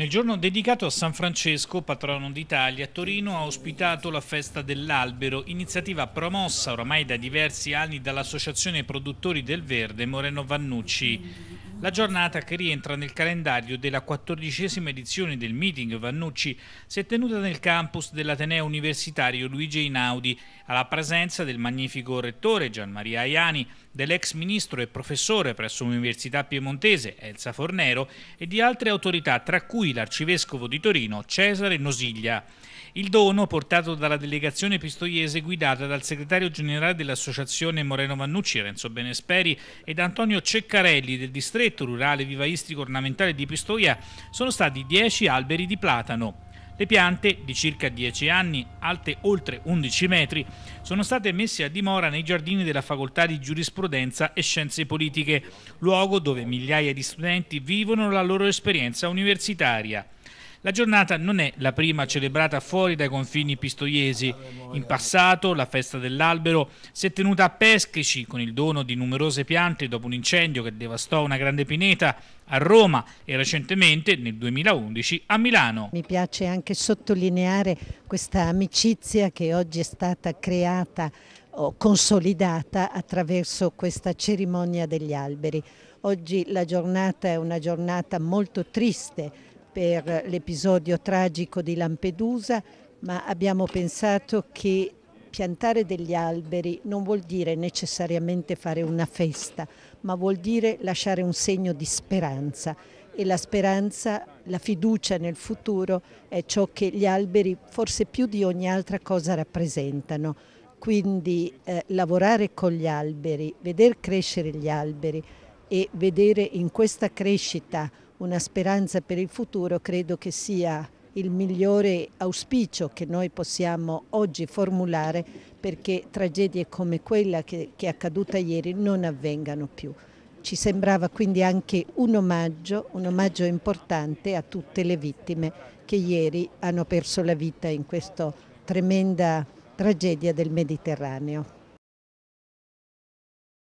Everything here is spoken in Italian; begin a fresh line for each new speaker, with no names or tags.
Nel giorno dedicato a San Francesco, patrono d'Italia, Torino ha ospitato la Festa dell'Albero, iniziativa promossa oramai da diversi anni dall'Associazione Produttori del Verde Moreno Vannucci. La giornata che rientra nel calendario della quattordicesima edizione del meeting Vannucci si è tenuta nel campus dell'Ateneo Universitario Luigi Einaudi alla presenza del magnifico rettore Gianmaria Aiani, dell'ex ministro e professore presso l'Università Piemontese Elsa Fornero e di altre autorità tra cui l'arcivescovo di Torino Cesare Nosiglia. Il dono portato dalla delegazione pistoiese guidata dal segretario generale dell'associazione Moreno Vannucci Renzo Benesperi ed Antonio Ceccarelli del distretto distretto rurale vivaistico ornamentale di Pistoia sono stati 10 alberi di platano. Le piante, di circa 10 anni, alte oltre 11 metri, sono state messe a dimora nei giardini della Facoltà di Giurisprudenza e Scienze Politiche, luogo dove migliaia di studenti vivono la loro esperienza universitaria. La giornata non è la prima celebrata fuori dai confini pistoiesi. In passato la festa dell'albero si è tenuta a Peschici con il dono di numerose piante dopo un incendio che devastò una grande pineta a Roma e recentemente nel 2011 a Milano.
Mi piace anche sottolineare questa amicizia che oggi è stata creata o consolidata attraverso questa cerimonia degli alberi. Oggi la giornata è una giornata molto triste per l'episodio tragico di Lampedusa, ma abbiamo pensato che piantare degli alberi non vuol dire necessariamente fare una festa, ma vuol dire lasciare un segno di speranza e la speranza, la fiducia nel futuro è ciò che gli alberi forse più di ogni altra cosa rappresentano. Quindi eh, lavorare con gli alberi, vedere crescere gli alberi e vedere in questa crescita una speranza per il futuro credo che sia il migliore auspicio che noi possiamo oggi formulare perché tragedie come quella che, che, è accaduta ieri non avvengano più. Ci sembrava quindi anche un omaggio, un omaggio importante a tutte le vittime che ieri hanno perso la vita in questa tremenda tragedia del Mediterraneo.